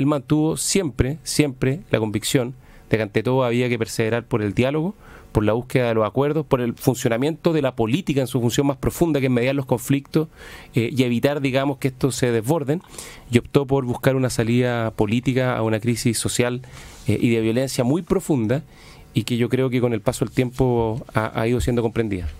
él mantuvo siempre, siempre la convicción de que ante todo había que perseverar por el diálogo, por la búsqueda de los acuerdos, por el funcionamiento de la política en su función más profunda, que es mediar los conflictos eh, y evitar, digamos, que estos se desborden, y optó por buscar una salida política a una crisis social eh, y de violencia muy profunda y que yo creo que con el paso del tiempo ha ido siendo comprendida.